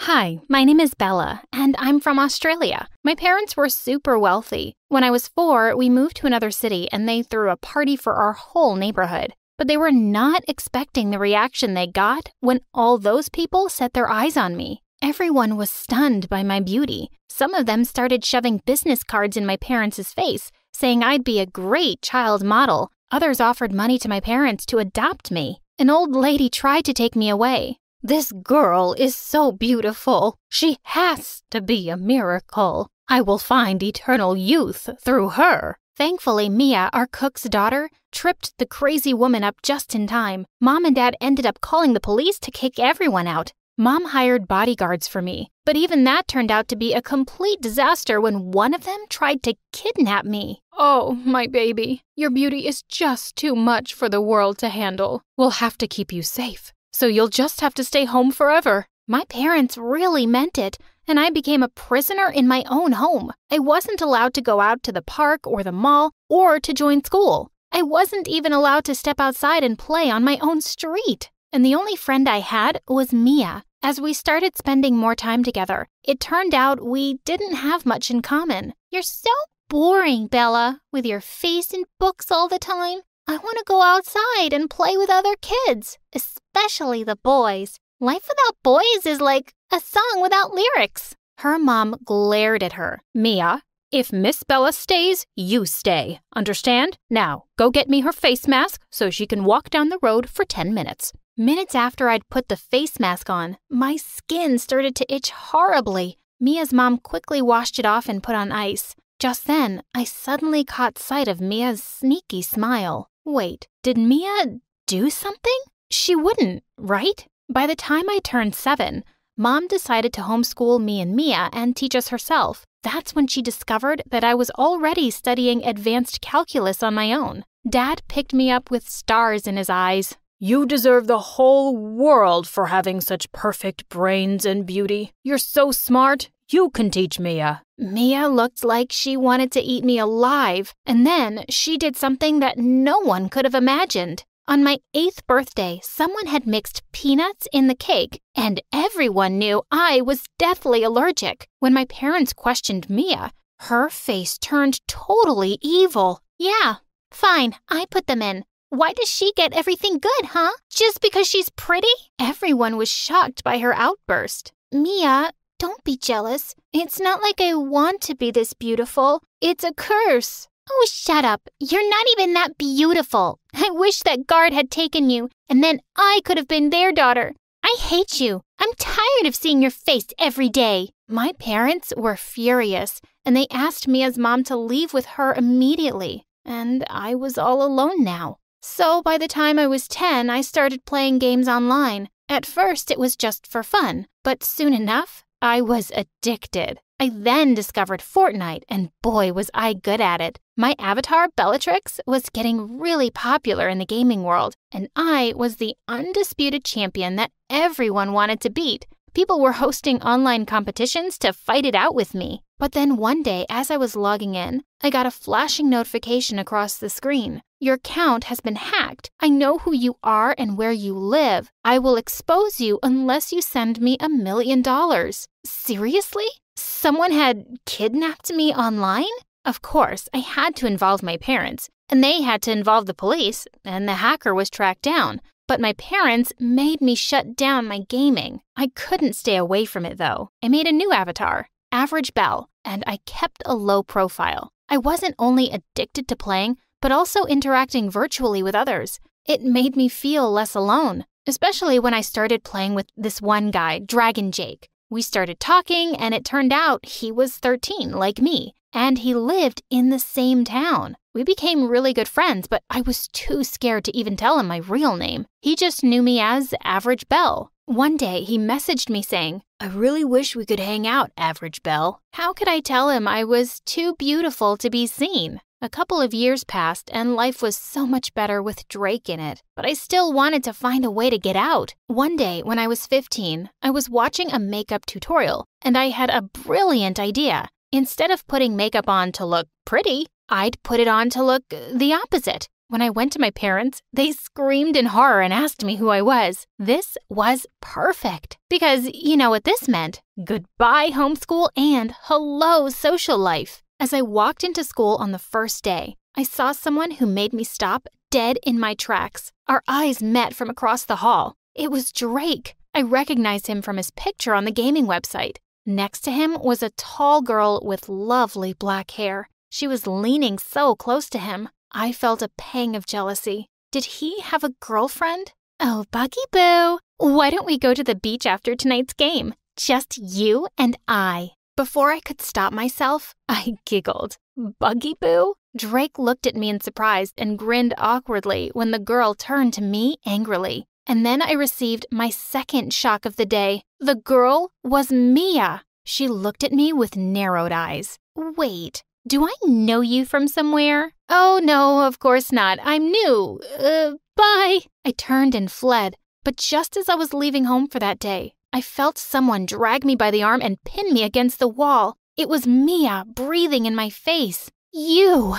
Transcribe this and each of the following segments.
Hi, my name is Bella, and I'm from Australia. My parents were super wealthy. When I was four, we moved to another city and they threw a party for our whole neighborhood. But they were not expecting the reaction they got when all those people set their eyes on me. Everyone was stunned by my beauty. Some of them started shoving business cards in my parents' face, saying I'd be a great child model. Others offered money to my parents to adopt me. An old lady tried to take me away. This girl is so beautiful. She has to be a miracle. I will find eternal youth through her. Thankfully, Mia, our cook's daughter, tripped the crazy woman up just in time. Mom and Dad ended up calling the police to kick everyone out. Mom hired bodyguards for me, but even that turned out to be a complete disaster when one of them tried to kidnap me. Oh, my baby, your beauty is just too much for the world to handle. We'll have to keep you safe so you'll just have to stay home forever. My parents really meant it, and I became a prisoner in my own home. I wasn't allowed to go out to the park or the mall or to join school. I wasn't even allowed to step outside and play on my own street. And the only friend I had was Mia. As we started spending more time together, it turned out we didn't have much in common. You're so boring, Bella, with your face in books all the time. I want to go outside and play with other kids, especially especially the boys. Life without boys is like a song without lyrics. Her mom glared at her. Mia, if Miss Bella stays, you stay. Understand? Now, go get me her face mask so she can walk down the road for 10 minutes. Minutes after I'd put the face mask on, my skin started to itch horribly. Mia's mom quickly washed it off and put on ice. Just then, I suddenly caught sight of Mia's sneaky smile. Wait, did Mia do something? She wouldn't, right? By the time I turned seven, mom decided to homeschool me and Mia and teach us herself. That's when she discovered that I was already studying advanced calculus on my own. Dad picked me up with stars in his eyes. You deserve the whole world for having such perfect brains and beauty. You're so smart, you can teach Mia. Mia looked like she wanted to eat me alive, and then she did something that no one could have imagined. On my eighth birthday, someone had mixed peanuts in the cake, and everyone knew I was deathly allergic. When my parents questioned Mia, her face turned totally evil. Yeah, fine, I put them in. Why does she get everything good, huh? Just because she's pretty? Everyone was shocked by her outburst. Mia, don't be jealous. It's not like I want to be this beautiful, it's a curse. Oh, shut up. You're not even that beautiful. I wish that guard had taken you, and then I could have been their daughter. I hate you. I'm tired of seeing your face every day. My parents were furious, and they asked Mia's mom to leave with her immediately. And I was all alone now. So by the time I was 10, I started playing games online. At first, it was just for fun, but soon enough, I was addicted. I then discovered Fortnite, and boy, was I good at it. My avatar, Bellatrix, was getting really popular in the gaming world, and I was the undisputed champion that everyone wanted to beat. People were hosting online competitions to fight it out with me. But then one day, as I was logging in, I got a flashing notification across the screen. Your account has been hacked. I know who you are and where you live. I will expose you unless you send me a million dollars. Seriously? Someone had kidnapped me online? Of course, I had to involve my parents, and they had to involve the police, and the hacker was tracked down. But my parents made me shut down my gaming. I couldn't stay away from it though. I made a new avatar average belle, and I kept a low profile. I wasn't only addicted to playing, but also interacting virtually with others. It made me feel less alone, especially when I started playing with this one guy, Dragon Jake. We started talking, and it turned out he was 13, like me, and he lived in the same town. We became really good friends, but I was too scared to even tell him my real name. He just knew me as Average Belle. One day he messaged me saying, I really wish we could hang out, Average Belle. How could I tell him I was too beautiful to be seen? A couple of years passed and life was so much better with Drake in it, but I still wanted to find a way to get out. One day, when I was 15, I was watching a makeup tutorial and I had a brilliant idea. Instead of putting makeup on to look pretty, I'd put it on to look the opposite. When I went to my parents, they screamed in horror and asked me who I was. This was perfect. Because you know what this meant goodbye homeschool and hello social life. As I walked into school on the first day, I saw someone who made me stop dead in my tracks. Our eyes met from across the hall. It was Drake. I recognized him from his picture on the gaming website. Next to him was a tall girl with lovely black hair. She was leaning so close to him. I felt a pang of jealousy. Did he have a girlfriend? Oh, Buggy Boo, why don't we go to the beach after tonight's game? Just you and I. Before I could stop myself, I giggled. Buggy Boo? Drake looked at me in surprise and grinned awkwardly when the girl turned to me angrily. And then I received my second shock of the day. The girl was Mia. She looked at me with narrowed eyes. Wait, do I know you from somewhere? Oh, no, of course not. I'm new. Uh, bye. I turned and fled. But just as I was leaving home for that day, I felt someone drag me by the arm and pin me against the wall. It was Mia breathing in my face. You!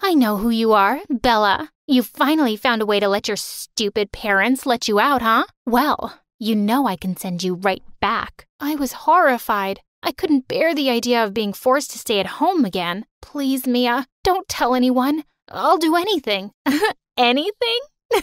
I know who you are, Bella. You finally found a way to let your stupid parents let you out, huh? Well, you know I can send you right back. I was horrified. I couldn't bear the idea of being forced to stay at home again. Please, Mia, don't tell anyone. I'll do anything. anything?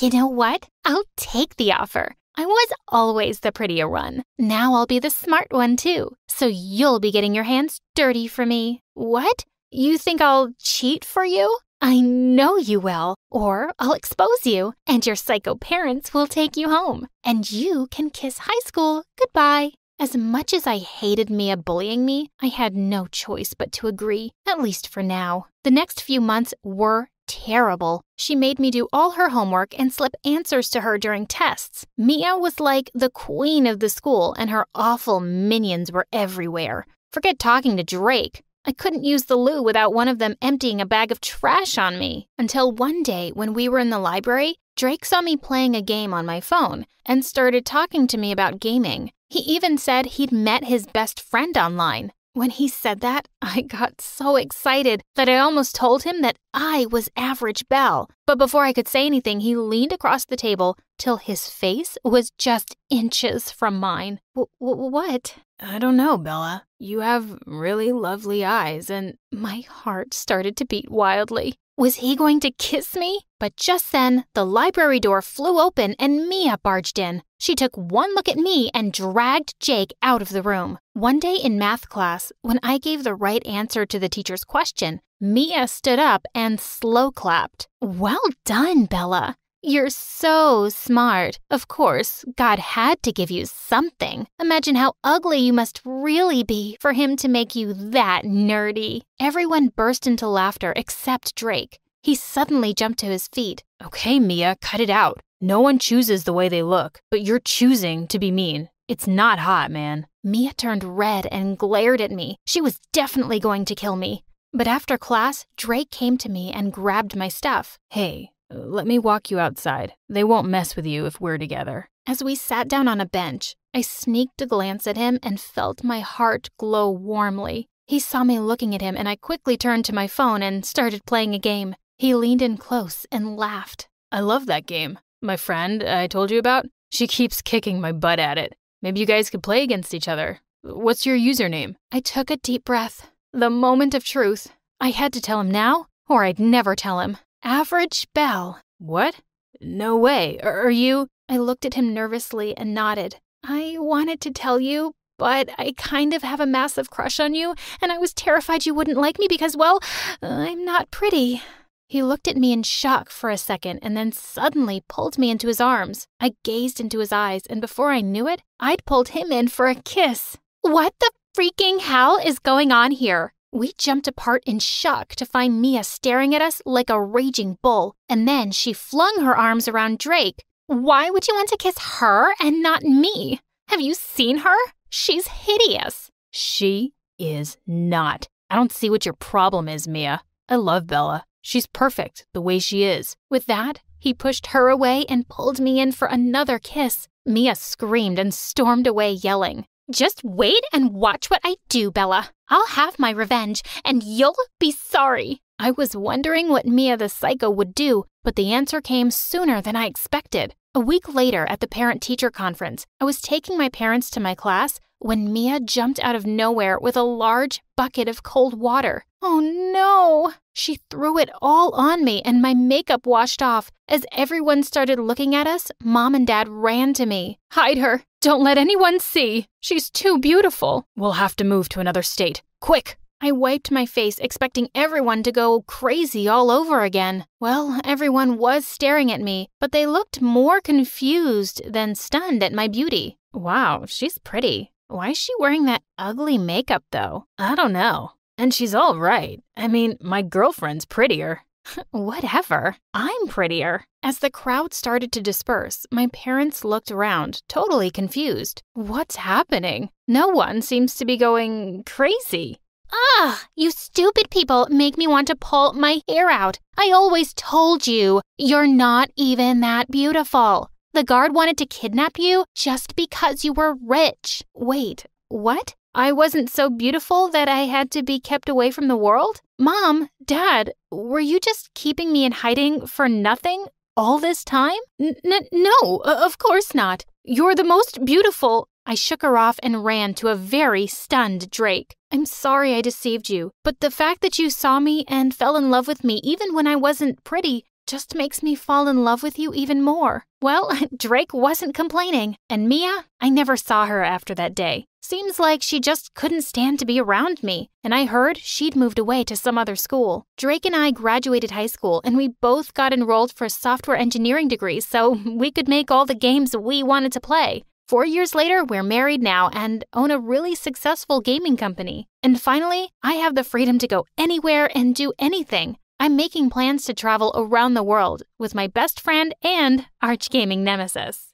you know what? I'll take the offer. I was always the prettier one. Now I'll be the smart one, too. So you'll be getting your hands dirty for me. What? You think I'll cheat for you? I know you will, or I'll expose you, and your psycho parents will take you home, and you can kiss high school goodbye. As much as I hated Mia bullying me, I had no choice but to agree, at least for now. The next few months were terrible. She made me do all her homework and slip answers to her during tests. Mia was like the queen of the school, and her awful minions were everywhere. Forget talking to Drake. I couldn't use the loo without one of them emptying a bag of trash on me. Until one day, when we were in the library, Drake saw me playing a game on my phone and started talking to me about gaming. He even said he'd met his best friend online. When he said that, I got so excited that I almost told him that I was Average Belle. But before I could say anything, he leaned across the table till his face was just inches from mine. W- w- what? I don't know, Bella. You have really lovely eyes, and my heart started to beat wildly. Was he going to kiss me? But just then, the library door flew open and Mia barged in. She took one look at me and dragged Jake out of the room. One day in math class, when I gave the right answer to the teacher's question, Mia stood up and slow clapped. Well done, Bella. You're so smart. Of course, God had to give you something. Imagine how ugly you must really be for him to make you that nerdy. Everyone burst into laughter except Drake. He suddenly jumped to his feet. Okay, Mia, cut it out. No one chooses the way they look, but you're choosing to be mean. It's not hot, man. Mia turned red and glared at me. She was definitely going to kill me. But after class, Drake came to me and grabbed my stuff. Hey, let me walk you outside. They won't mess with you if we're together. As we sat down on a bench, I sneaked a glance at him and felt my heart glow warmly. He saw me looking at him, and I quickly turned to my phone and started playing a game. He leaned in close and laughed. I love that game. My friend I told you about, she keeps kicking my butt at it. Maybe you guys could play against each other. What's your username? I took a deep breath. The moment of truth. I had to tell him now, or I'd never tell him. Average Bell. What? No way. Are you? I looked at him nervously and nodded. I wanted to tell you, but I kind of have a massive crush on you, and I was terrified you wouldn't like me because, well, I'm not pretty. He looked at me in shock for a second and then suddenly pulled me into his arms. I gazed into his eyes, and before I knew it, I'd pulled him in for a kiss. What the freaking hell is going on here? We jumped apart in shock to find Mia staring at us like a raging bull, and then she flung her arms around Drake. Why would you want to kiss her and not me? Have you seen her? She's hideous. She is not. I don't see what your problem is, Mia. I love Bella. She's perfect the way she is. With that, he pushed her away and pulled me in for another kiss. Mia screamed and stormed away, yelling. Just wait and watch what I do, Bella. I'll have my revenge, and you'll be sorry. I was wondering what Mia the Psycho would do, but the answer came sooner than I expected. A week later, at the parent teacher conference, I was taking my parents to my class when Mia jumped out of nowhere with a large bucket of cold water. Oh no! She threw it all on me, and my makeup washed off. As everyone started looking at us, mom and dad ran to me. Hide her. Don't let anyone see. She's too beautiful. We'll have to move to another state. Quick. I wiped my face, expecting everyone to go crazy all over again. Well, everyone was staring at me, but they looked more confused than stunned at my beauty. Wow, she's pretty. Why is she wearing that ugly makeup, though? I don't know. And she's all right. I mean, my girlfriend's prettier. Whatever. I'm prettier. As the crowd started to disperse, my parents looked around, totally confused. What's happening? No one seems to be going crazy. Ugh, ah, you stupid people make me want to pull my hair out. I always told you, you're not even that beautiful. The guard wanted to kidnap you just because you were rich. Wait, what? I wasn't so beautiful that I had to be kept away from the world? Mom, Dad, were you just keeping me in hiding for nothing all this time? N- n- no, of course not. You're the most beautiful. I shook her off and ran to a very stunned Drake. I'm sorry I deceived you, but the fact that you saw me and fell in love with me even when I wasn't pretty just makes me fall in love with you even more. Well, Drake wasn't complaining, and Mia, I never saw her after that day. Seems like she just couldn't stand to be around me, and I heard she'd moved away to some other school. Drake and I graduated high school, and we both got enrolled for software engineering degrees so we could make all the games we wanted to play. Four years later, we're married now and own a really successful gaming company. And finally, I have the freedom to go anywhere and do anything. I'm making plans to travel around the world with my best friend and arch gaming nemesis.